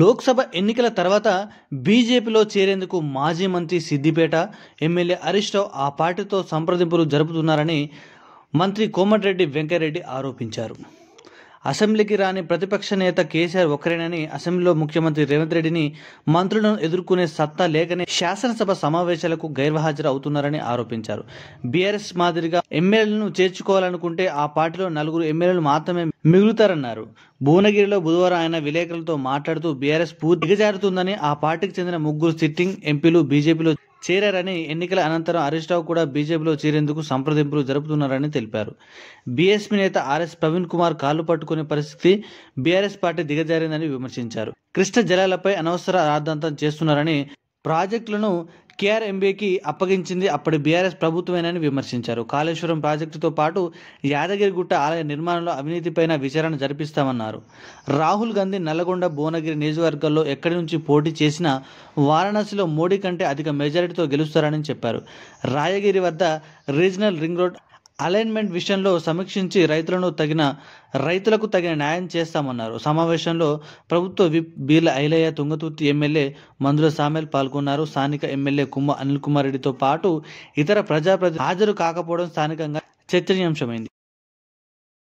లోక్సభ ఎన్నికల తర్వాత బీజేపీలో చేరేందుకు మాజీ మంత్రి సిద్దిపేట ఎమ్మెల్యే హరీష్ ఆ పార్టీతో సంప్రదింపులు జరుపుతున్నారని మంత్రి కోమటిరెడ్డి వెంకయ్యరెడ్డి ఆరోపించారు అసెంబ్లీకి రాని ప్రతిపక్ష నేత కేసీఆర్ ఒక్కరేనని అసెంబ్లీలో ముఖ్యమంత్రి రేవంత్ రెడ్డిని మంత్రులను ఎదుర్కొనే సత్తా లేకనే శాసనసభ సమావేశాలకు గైర్హాజరు అవుతున్నారని ఆరోపించారు బీఆర్ఎస్ మాదిరిగా ఎమ్మెల్యేలను చేర్చుకోవాలనుకుంటే ఆ పార్టీలో నలుగురు ఎమ్మెల్యేలు మాత్రమే మిగులుతారన్నారు భువనగిరిలో బుధవారం ఆయన విలేకరులతో మాట్లాడుతూ బీఆర్ఎస్ పూర్తి దిగజారుతుందని ఆ పార్టీకి చెందిన ముగ్గురు సిట్టింగ్ ఎంపీలు బీజేపీలో చేరారని ఎన్నికల అనంతరం హరీష్ రావు కూడా బీజేపీలో చేరేందుకు సంప్రదింపులు జరుపుతున్నారని తెలిపారు బీఎస్పీ నేత ఆర్ఎస్ ప్రవీణ్ కుమార్ కాళ్లు పట్టుకునే పరిస్థితి బీఆర్ఎస్ పార్టీ దిగజారిందని విమర్శించారు కృష్ణ జలాలపై అనవసర రాద్ధాంతం చేస్తున్నారని ప్రాజెక్టులను కేఆర్ ఎంబీకి అప్పగించింది అప్పటి బీఆర్ఎస్ ప్రభుత్వమేనని విమర్శించారు కాళేశ్వరం ప్రాజెక్టుతో పాటు యాదగిరిగుట్ట ఆలయ నిర్మాణంలో అవినీతిపైన విచారణ జరిపిస్తామన్నారు రాహుల్ గాంధీ నల్లగొండ భువనగిరి నియోజకవర్గాల్లో ఎక్కడి నుంచి పోటీ చేసినా వారణాసిలో మోడీ కంటే అధిక మెజారిటీతో గెలుస్తారని చెప్పారు రాయగిరి వద్ద రీజనల్ రింగ్ రోడ్ అలైన్మెంట్ విషయంలో సమీక్షించి రైతులను తగిన రైతులకు తగిన న్యాయం చేస్తామన్నారు సమావేశంలో ప్రభుత్వ విప్ బీల ఐలయ్య తుంగతుర్తి ఎమ్మెల్యే మందుల సామెల్ పాల్గొన్నారు స్థానిక ఎమ్మెల్యే కుమ్మ అనిల్ కుమార్ రెడ్డితో పాటు ఇతర ప్రజాప్రతి హాజరు కాకపోవడం స్థానికంగా చర్చనీయాంశమైంది